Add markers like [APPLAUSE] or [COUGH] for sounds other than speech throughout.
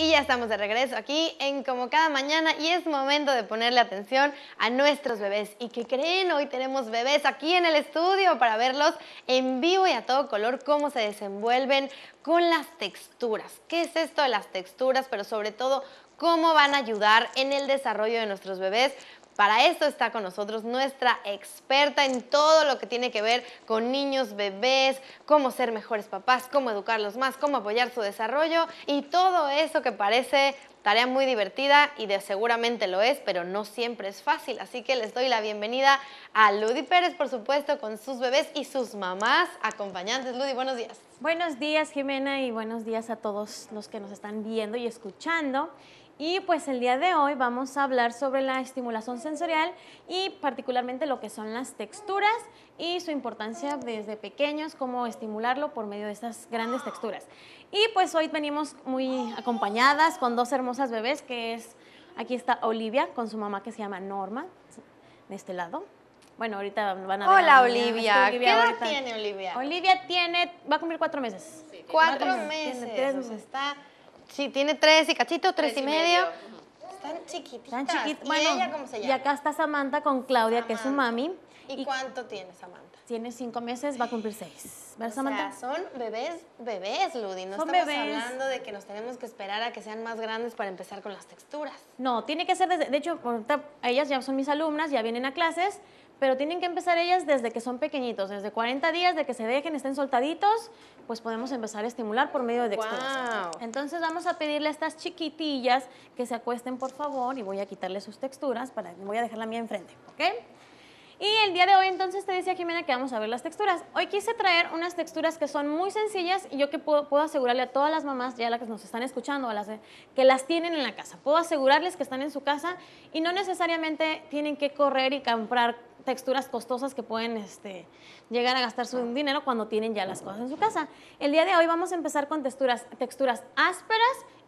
Y ya estamos de regreso aquí en como cada mañana y es momento de ponerle atención a nuestros bebés. ¿Y que creen? Hoy tenemos bebés aquí en el estudio para verlos en vivo y a todo color cómo se desenvuelven con las texturas. ¿Qué es esto de las texturas? Pero sobre todo cómo van a ayudar en el desarrollo de nuestros bebés para esto está con nosotros nuestra experta en todo lo que tiene que ver con niños, bebés, cómo ser mejores papás, cómo educarlos más, cómo apoyar su desarrollo y todo eso que parece tarea muy divertida y de seguramente lo es, pero no siempre es fácil. Así que les doy la bienvenida a Ludi Pérez, por supuesto, con sus bebés y sus mamás acompañantes. Ludi, buenos días. Buenos días, Jimena, y buenos días a todos los que nos están viendo y escuchando. Y pues el día de hoy vamos a hablar sobre la estimulación sensorial y particularmente lo que son las texturas y su importancia desde pequeños, cómo estimularlo por medio de estas grandes texturas. Y pues hoy venimos muy acompañadas con dos hermosas bebés, que es, aquí está Olivia con su mamá que se llama Norma, de este lado. Bueno, ahorita van a ver. Hola, Olivia. ¿Qué edad tiene Olivia? Olivia tiene, va a cumplir cuatro meses. cuatro meses. meses. tres Está Sí, tiene tres y cachito, tres, y, medio. Están chiquititas. Bueno, ¿Y acá está Samantha con Claudia, que es su mami. ¿Y, cuánto tiene Samantha? Tiene cinco meses, va a cumplir seis. ¿Verdad, Samantha? son bebés, bebés, Ludi. No estamos hablando de que nos tenemos que esperar a que sean más grandes para empezar con las texturas. No, tiene que ser De hecho, ellas ya son mis alumnas, ya vienen a clases, pero tienen que empezar ellas desde que son pequeñitos, desde 40 días de que se dejen, estén soltaditos, pues podemos empezar a estimular por medio de texturas. Entonces vamos a pedirle a estas chiquitillas que se acuesten por favor y voy a quitarle sus texturas, para, voy a dejar la mía enfrente, ¿ok? Y el día de hoy entonces te decía Jimena que vamos a ver las texturas. Hoy quise traer unas texturas que son muy sencillas y yo que puedo, asegurarle a todas las mamás, ya las que nos están escuchando, eh, que las tienen en la casa, puedo asegurarles que están en su casa y no necesariamente tienen que correr y comprar texturas costosas que pueden este, llegar a gastar su dinero cuando tienen ya las cosas en su casa. El día de hoy vamos a empezar con texturas, texturas ásperas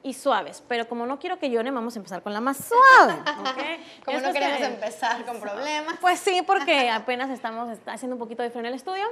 y suaves, pero como no quiero que lloren, vamos a empezar con la más suave. ¿okay? [LAUGHS] como no queremos empezar con problemas. Pues sí, porque [LAUGHS] apenas estamos haciendo un poquito de freno en el estudio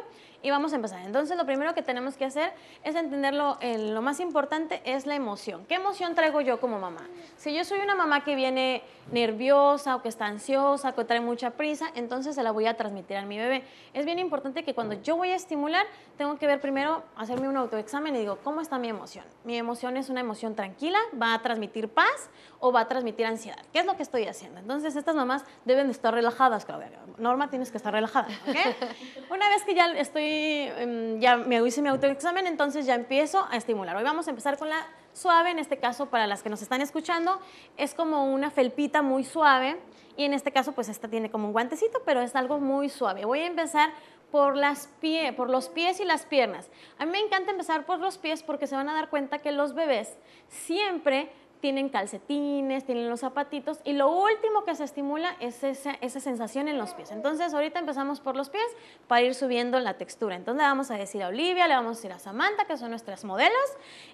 y vamos a empezar. Entonces, lo primero que tenemos que hacer es entenderlo. lo, más importante es la emoción. ¿Qué emoción traigo yo como mamá? Si yo soy una mamá que viene nerviosa o que está ansiosa, que trae mucha prisa, entonces se la voy a transmitir a mi bebé. Es bien importante que cuando yo voy a estimular, tengo que ver primero, hacerme un autoexamen y digo, ¿cómo está mi emoción? Mi emoción es una emoción tranquila va a transmitir paz o va a transmitir ansiedad. ¿Qué es lo que estoy haciendo? Entonces, estas mamás deben estar relajadas, Claudia. Norma, tienes que estar relajada, [LAUGHS] Una vez que ya estoy, em, ya me hice mi autoexamen, entonces ya empiezo a estimular. Hoy vamos a empezar con la suave, en este caso para las que nos están escuchando, es como una felpita muy suave y en este caso pues esta tiene como un guantecito, pero es algo muy suave. Voy a empezar por, las por los pies y las piernas. A mí me encanta empezar por los pies porque se van a dar cuenta que los bebés siempre tienen calcetines, tienen los zapatitos y lo último que se estimula es esa, sensación en los pies. Entonces ahorita empezamos por los pies para ir subiendo la textura. Entonces vamos a decir a Olivia, le vamos a decir a Samantha, que son nuestras modelos,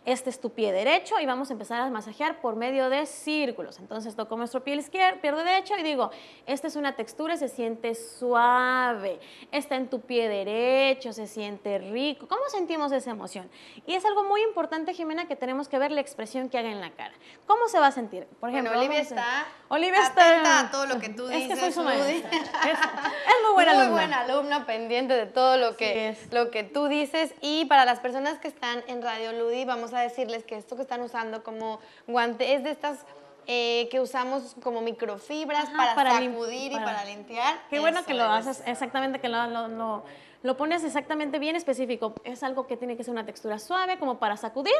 este es tu pie derecho y vamos a empezar a masajear por medio de círculos. Entonces toco nuestro pie izquierdo, pie derecho y digo, esta es una textura, se siente suave, está en tu pie derecho, se siente rico. ¿Cómo sentimos esa emoción? Y es algo muy importante, Jimena, que tenemos que ver la expresión que haga en la cara. ¿Cómo se va a sentir? Por ejemplo, bueno, Olivia está, Olivia está a todo lo que tú dices. Es, que [LAUGHS] es, muy buena alumna. Muy buena alumna, pendiente de todo lo que, lo que tú dices. Y para las personas que están en Radio Ludi, vamos a decirles que esto que están usando como guante es de estas eh, que usamos como microfibras para, sacudir y para limpiar. Qué bueno que lo haces, exactamente, que lo, lo, lo lo pones exactamente bien específico. Es algo que tiene que ser una textura suave, como para sacudir.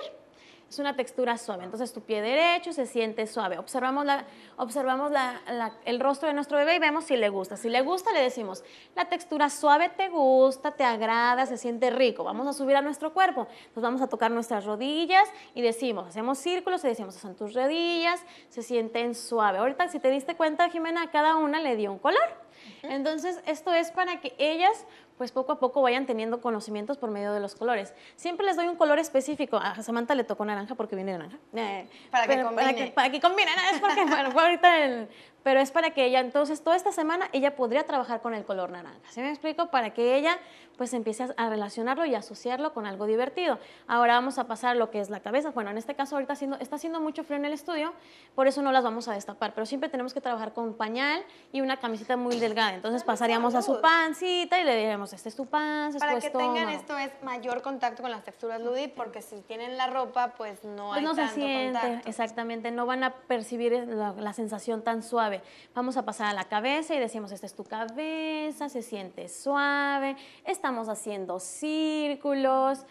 Es una textura suave. Entonces tu pie derecho se siente suave. Observamos, la, observamos la, el rostro de nuestro bebé y vemos si le gusta. Si le gusta, le decimos, la textura suave te gusta, te agrada, se siente rico. Vamos a subir a nuestro cuerpo. Entonces, vamos a tocar nuestras rodillas y decimos, hacemos círculos y decimos, son tus rodillas, se sienten suave. Ahorita, si te diste cuenta, Jimena, cada una le dio un color. Entonces, esto es para que ellas pues poco a poco vayan teniendo conocimientos por medio de los colores. Siempre les doy un color específico. A Samantha le tocó naranja porque viene naranja. Eh, para, que para, para, que combine. es porque, bueno, fue ahorita el, pero es para que ella, entonces toda esta semana ella podría trabajar con el color naranja. ¿Se me explico? Para que ella pues empiece a relacionarlo y asociarlo con algo divertido. Ahora vamos a pasar lo que es la cabeza. Bueno, en este caso ahorita está haciendo mucho frío en el estudio, por eso no las vamos a destapar, pero siempre tenemos que trabajar con pañal y una camiseta muy delgada. Entonces pasaríamos a su pancita y le diremos este es tu pan, Para es tu que tengan esto es mayor contacto con las texturas Ludi, porque si tienen la ropa, pues no pues no se siente, Exactamente, no van a percibir la, sensación tan suave. Vamos a pasar a la cabeza y decimos, esta es tu cabeza, se siente suave, estamos haciendo círculos.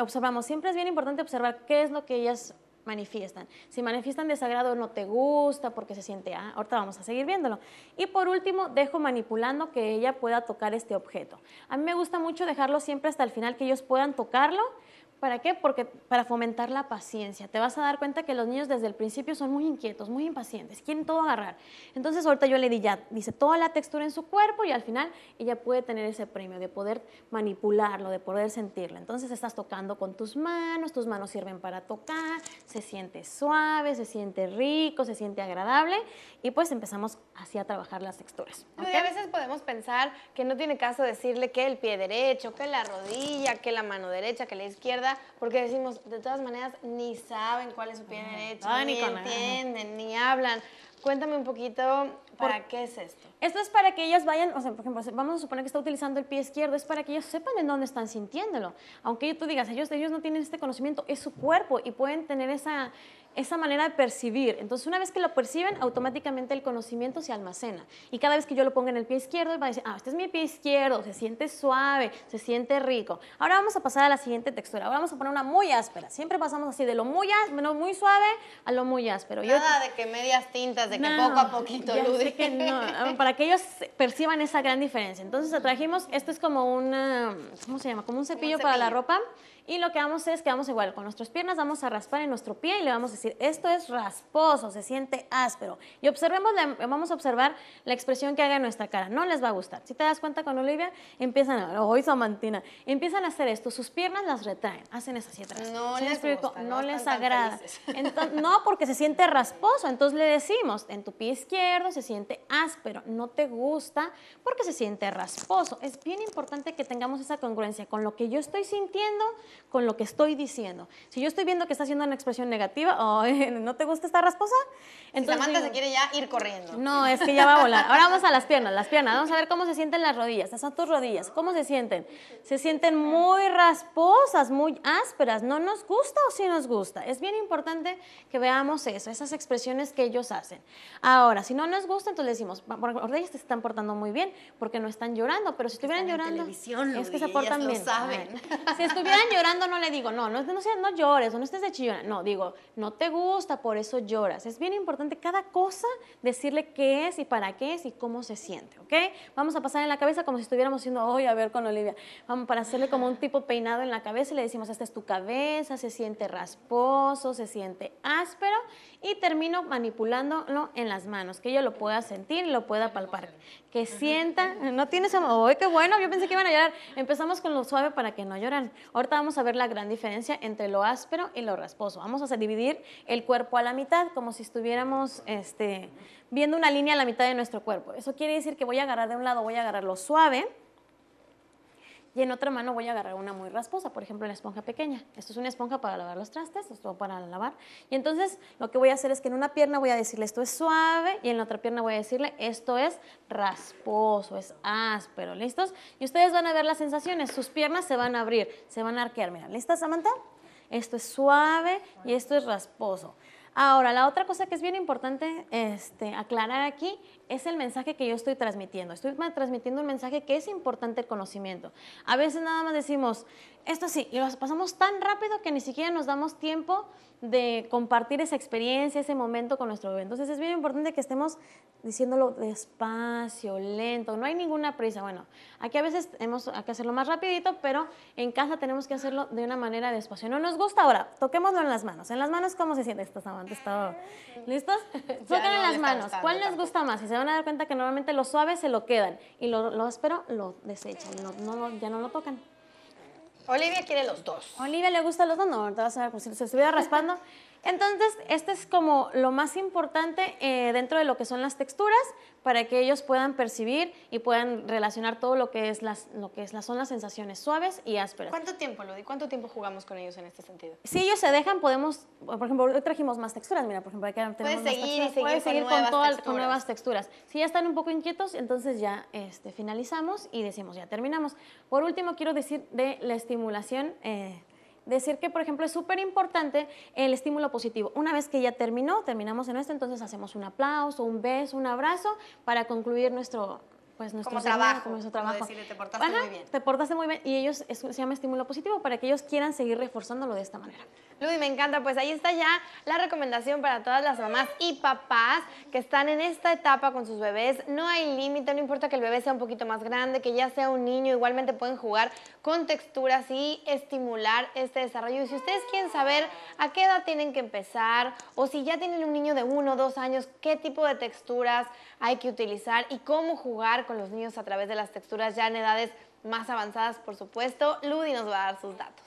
Observamos, siempre es bien importante observar qué es lo que ellas manifiestan. Si manifiestan desagrado, no te gusta porque se siente, ah, ahorita vamos a seguir viéndolo. Y por último, dejo manipulando que ella pueda tocar este objeto. A mí me gusta mucho dejarlo siempre hasta el final, que ellos puedan tocarlo ¿Para qué? Porque para fomentar la paciencia. Te vas a dar cuenta que los niños desde el principio son muy inquietos, muy impacientes, quieren todo agarrar. Entonces ahorita yo le di ya, dice toda la textura en su cuerpo y al final ella puede tener ese premio de poder manipularlo, de poder sentirlo. Entonces estás tocando con tus manos, tus manos sirven para tocar, se siente suave, se siente rico, se siente agradable y pues empezamos así a trabajar las texturas. a veces podemos pensar que no tiene caso decirle que el pie derecho, que la rodilla, que la mano derecha, que la izquierda porque decimos, de todas maneras, ni saben cuál es su pie derecho, ah, ni entienden, ni hablan. Cuéntame un poquito, ¿para qué es esto? Esto es para que ellas vayan, o sea, por ejemplo, vamos a suponer que está utilizando el pie izquierdo, es para que ellos sepan en dónde están sintiéndolo. Aunque tú digas, ellos, ellos no tienen este conocimiento, es su cuerpo y pueden tener esa, esa manera de percibir. Entonces, una vez que lo perciben, automáticamente el conocimiento se almacena. Y cada vez que yo lo ponga en el pie izquierdo, va a decir, ah, este es mi pie izquierdo, se siente suave, se siente rico. Ahora vamos a pasar a la siguiente textura. Ahora vamos a poner una muy áspera. Siempre pasamos así, de lo muy menos muy suave, a lo muy áspero. Nada de que medias tintas de que poco a poquito, sé ah, para que ellos perciban esa gran diferencia. Entonces, trajimos, esto es como una, ¿cómo se llama? como un cepillo. para la ropa y lo que vamos a hacer es que vamos igual, con nuestras piernas vamos a raspar en nuestro pie y le vamos a decir, esto es rasposo, se siente áspero. Y observemos, vamos a observar la expresión que haga nuestra cara, no les va a gustar. Si te das cuenta con Olivia, empiezan a, oh, empiezan a hacer esto, sus piernas las retraen, hacen esas hacia atrás. No les, gusta, no, les agrada. [LAUGHS] no, porque se siente rasposo, entonces le decimos, en tu pie izquierdo se siente áspero, no te gusta porque se siente rasposo. Es bien importante que tengamos esa congruencia con lo que yo estoy sintiendo, con lo que estoy diciendo. Si yo estoy viendo que está haciendo una expresión negativa, [LAUGHS] ¿no te gusta esta rasposa? Entonces, la manta se quiere ya ir corriendo. No, es que ya va a volar. Ahora vamos a las piernas, las piernas. Vamos a ver cómo se sienten las rodillas. Estas son tus rodillas. ¿Cómo se sienten? Se sienten muy rasposas, muy ásperas. ¿No nos gusta o sí nos gusta? Es bien importante que veamos eso, esas expresiones que ellos hacen. Ahora, si no nos gusta, entonces decimos, por rodillas te están portando muy bien porque no están llorando, pero si estuvieran llorando, es que se portan bien. saben. si estuvieran llorando, [LAUGHS] no le digo, no, no, no llores o no estés de chillona. No, digo, no te gusta, por eso lloras. Es bien importante cada cosa decirle qué es y para qué es y cómo se siente, ¿ok? Vamos a pasar en la cabeza como si estuviéramos siendo hoy a ver con Olivia. Vamos para hacerle como un tipo peinado en la cabeza y le decimos, esta es tu cabeza, se siente rasposo, se siente áspero y termino manipulándolo en las manos, que ella lo pueda sentir, lo pueda palpar que sienta, no tienes amor, qué bueno, yo pensé que iban a llorar. Empezamos con lo suave para que no lloran. Ahorita vamos a ver la gran diferencia entre lo áspero y lo rasposo. Vamos a dividir el cuerpo a la mitad, como si estuviéramos este, viendo una línea a la mitad de nuestro cuerpo. Eso quiere decir que voy a agarrar de un lado, voy a agarrar lo suave, y en otra mano voy a agarrar una muy rasposa, por ejemplo, la esponja pequeña. Esto es una esponja para lavar los trastes, esto para lavar. Y entonces lo que voy a hacer es que en una pierna voy a decirle esto es suave y en la otra pierna voy a decirle esto es rasposo, es áspero, ¿listos? Y ustedes van a ver las sensaciones, sus piernas se van a abrir, se van a arquear. Mira, ¿lista Samantha? Esto es suave y esto es rasposo. Ahora, la otra cosa que es bien importante este, aclarar aquí es el mensaje que yo estoy transmitiendo. Estoy transmitiendo un mensaje que es importante el conocimiento. A veces nada más decimos, esto sí, y lo pasamos tan rápido que ni siquiera nos damos tiempo de compartir esa experiencia, ese momento con nuestro bebé. Entonces es bien importante que estemos diciéndolo despacio, lento, no hay ninguna prisa. Bueno, aquí a veces tenemos que hacerlo más rapidito, pero en casa tenemos que hacerlo de una manera despacio. No nos gusta ahora, toquémoslo en las manos. En las manos, ¿cómo se siente? Estás amante, ¿Listos? toquen en las manos. ¿Cuál nos gusta más? van a dar cuenta que normalmente los suaves se lo quedan y los lo ásperos lo desechan, ya no lo tocan. Olivia quiere los dos. Olivia le gusta los dos, no, te vas a ver, si se estuviera raspando. [LAUGHS] Entonces, este es como lo más importante eh, dentro de lo que son las texturas para que ellos puedan percibir y puedan relacionar todo lo que, es lo que son las sensaciones suaves y ásperas. ¿Cuánto tiempo, Ludy? ¿Cuánto tiempo jugamos con ellos en este sentido? Si ellos se dejan, podemos, por ejemplo, hoy trajimos más texturas, mira, por ejemplo, aquí tenemos seguir, texturas. Seguir seguir con, nuevas texturas. Si ya están un poco inquietos, entonces ya este, finalizamos y decimos, ya terminamos. Por último, quiero decir de la estimulación eh, decir que, por ejemplo, es súper importante el estímulo positivo. Una vez que ya terminó, terminamos en esto, entonces hacemos un aplauso, un beso, un abrazo para concluir nuestro, pues nuestro trabajo, como nuestro trabajo. te portaste muy bien. Te portaste muy bien y ellos se llama estímulo positivo para que ellos quieran seguir reforzándolo de esta manera. Ludy, me encanta, pues ahí está ya la recomendación para todas las mamás y papás que están en esta etapa con sus bebés. No hay límite, no importa que el bebé sea un poquito más grande, que ya sea un niño, igualmente pueden jugar con texturas y estimular este desarrollo. Y si ustedes quieren saber a qué edad tienen que empezar o si ya tienen un niño de uno o dos años, qué tipo de texturas hay que utilizar y cómo jugar con los niños a través de las texturas ya en edades más avanzadas, por supuesto. Ludi nos va a dar sus datos.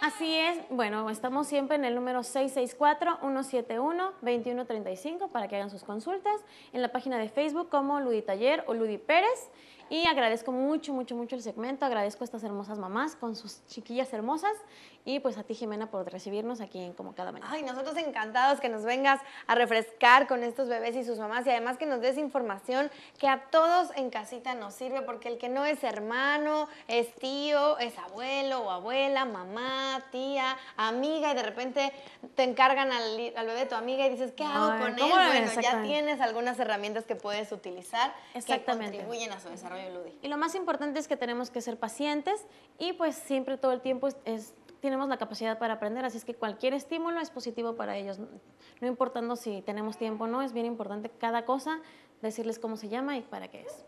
Así es, bueno, estamos siempre en el número 664-171-2135 para que hagan sus consultas en la página de Facebook como Ludi Taller o Ludi Pérez y agradezco mucho, mucho, mucho el segmento. Agradezco a estas hermosas mamás con sus chiquillas hermosas. Y pues a ti, Jimena, por recibirnos aquí en Como Cada Mañana. Ay, nosotros encantados que nos vengas a refrescar con estos bebés y sus mamás. Y además que nos des información que a todos en casita nos sirve. Porque el que no es hermano, es tío, es abuelo o abuela, mamá, tía, amiga. Y de repente te encargan al, bebé de tu amiga y dices, ¿qué hago con él? Bueno, ya tienes algunas herramientas que puedes utilizar que contribuyen a su desarrollo y lo más importante es que tenemos que ser pacientes y pues siempre todo el tiempo tenemos la capacidad para aprender, así es que cualquier estímulo es positivo para ellos, no importando si tenemos tiempo o no, es bien importante cada cosa decirles cómo se llama y para qué es.